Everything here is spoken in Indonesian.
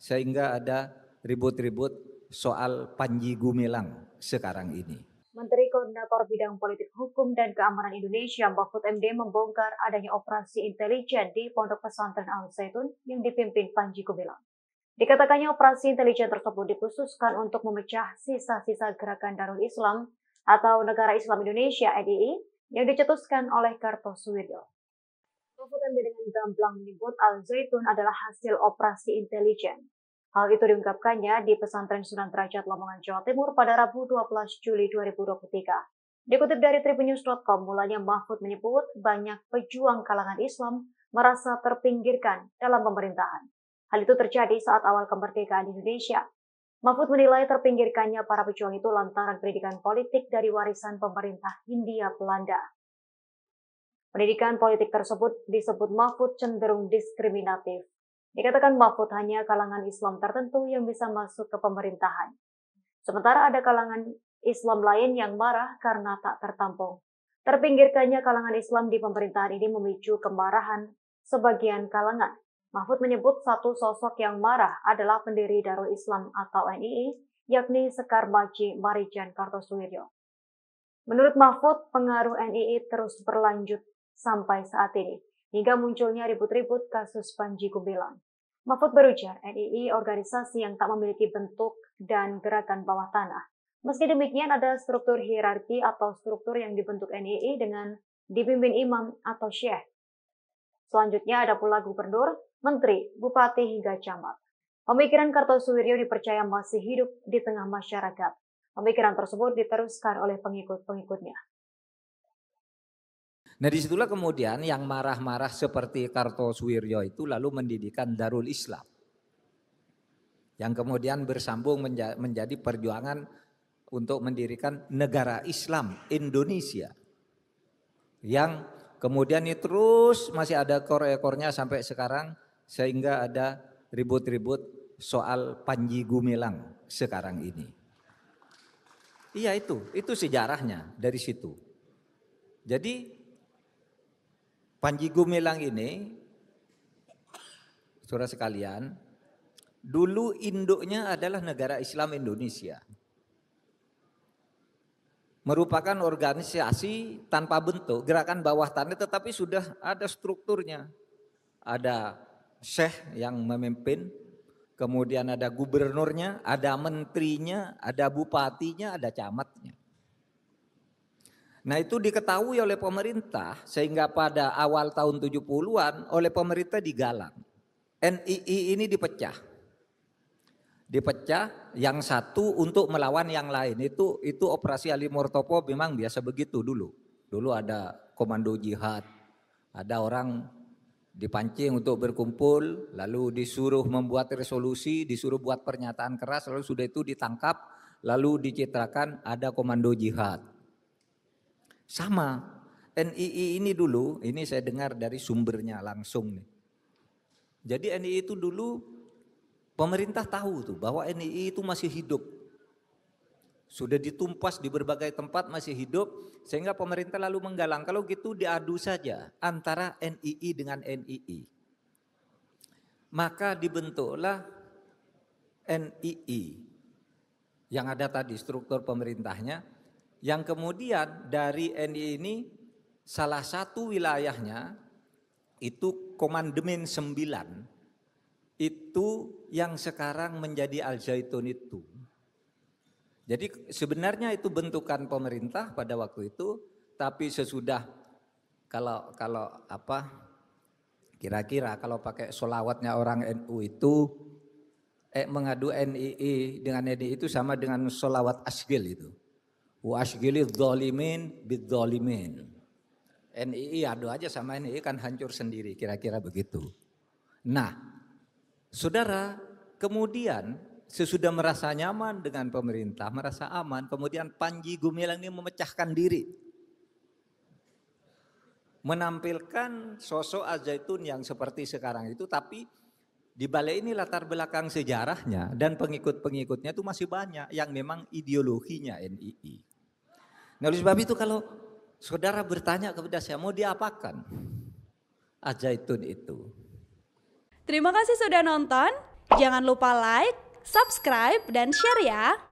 sehingga ada ribut-ribut soal Panji Gumilang sekarang ini. Menteri Koordinator Bidang Politik Hukum dan Keamanan Indonesia Mahfud MD membongkar adanya operasi intelijen di Pondok Pesantren Al Zaitun yang dipimpin Panji Gumilang. Dikatakannya operasi intelijen tersebut dikhususkan untuk memecah sisa-sisa gerakan Darul Islam atau Negara Islam Indonesia NII yang dicetuskan oleh Kartosuwiryo. Mahfud MD dengan gamblang menyebut Al Zaitun adalah hasil operasi intelijen. Hal itu diungkapkannya di pesantren Sunan Derajat Lamongan Jawa Timur pada Rabu 12 Juli 2023. Dikutip dari tribunews.com, mulanya Mahfud menyebut banyak pejuang kalangan Islam merasa terpinggirkan dalam pemerintahan. Hal itu terjadi saat awal kemerdekaan di Indonesia. Mahfud menilai terpinggirkannya para pejuang itu lantaran pendidikan politik dari warisan pemerintah Hindia Belanda. Pendidikan politik tersebut disebut Mahfud cenderung diskriminatif. Dikatakan Mahfud hanya kalangan Islam tertentu yang bisa masuk ke pemerintahan. Sementara ada kalangan Islam lain yang marah karena tak tertampung. Terpinggirkannya kalangan Islam di pemerintahan ini memicu kemarahan sebagian kalangan. Mahfud menyebut satu sosok yang marah adalah pendiri Darul Islam atau NII, yakni Sekar Maji Marijan Kartosuwiryo. Menurut Mahfud, pengaruh NII terus berlanjut sampai saat ini, hingga munculnya ribut-ribut kasus Panji Gumilang. Mahfud berujar, NII organisasi yang tak memiliki bentuk dan gerakan bawah tanah. Meski demikian, ada struktur hierarki atau struktur yang dibentuk NII dengan dipimpin imam atau syekh. Selanjutnya ada pula gubernur, menteri, bupati hingga camat. Pemikiran Kartosuwiryo dipercaya masih hidup di tengah masyarakat. Pemikiran tersebut diteruskan oleh pengikut-pengikutnya. Nah disitulah kemudian yang marah-marah seperti Kartosuwiryo itu lalu mendirikan Darul Islam. Yang kemudian bersambung menja menjadi perjuangan untuk mendirikan negara Islam Indonesia. Yang kemudian ini terus masih ada ekor-ekornya sampai sekarang sehingga ada ribut-ribut soal Panji Gumilang sekarang ini. Iya itu, itu sejarahnya dari situ. Jadi Panji Gumilang ini, saudara sekalian, dulu induknya adalah negara Islam Indonesia. Merupakan organisasi tanpa bentuk, gerakan bawah tanah tetapi sudah ada strukturnya. Ada syekh yang memimpin, kemudian ada gubernurnya, ada menterinya, ada bupatinya, ada camatnya. Nah itu diketahui oleh pemerintah sehingga pada awal tahun 70-an oleh pemerintah digalang. NII ini dipecah. Dipecah yang satu untuk melawan yang lain. Itu itu operasi Ali Murtopo memang biasa begitu dulu. Dulu ada komando jihad, ada orang dipancing untuk berkumpul, lalu disuruh membuat resolusi, disuruh buat pernyataan keras, lalu sudah itu ditangkap, lalu dicitrakan ada komando jihad sama. NII ini dulu, ini saya dengar dari sumbernya langsung nih. Jadi NII itu dulu pemerintah tahu tuh bahwa NII itu masih hidup. Sudah ditumpas di berbagai tempat masih hidup sehingga pemerintah lalu menggalang kalau gitu diadu saja antara NII dengan NII. Maka dibentuklah NII yang ada tadi struktur pemerintahnya yang kemudian dari NI ini salah satu wilayahnya itu Komandemen 9 itu yang sekarang menjadi Al Zaitun itu. Jadi sebenarnya itu bentukan pemerintah pada waktu itu, tapi sesudah kalau kalau apa kira-kira kalau pakai solawatnya orang NU itu eh, mengadu NII dengan NII itu sama dengan solawat asgil itu. Wa ashgilid dhalimin NII adu aja sama NII kan hancur sendiri kira-kira begitu. Nah, saudara kemudian sesudah merasa nyaman dengan pemerintah, merasa aman, kemudian Panji Gumilang ini memecahkan diri. Menampilkan sosok Azaitun yang seperti sekarang itu tapi di balai ini latar belakang sejarahnya dan pengikut-pengikutnya itu masih banyak yang memang ideologinya NII. Nah, oleh sebab itu kalau saudara bertanya kepada saya, mau diapakan? Ajaitun itu. Terima kasih sudah nonton. Jangan lupa like, subscribe, dan share ya.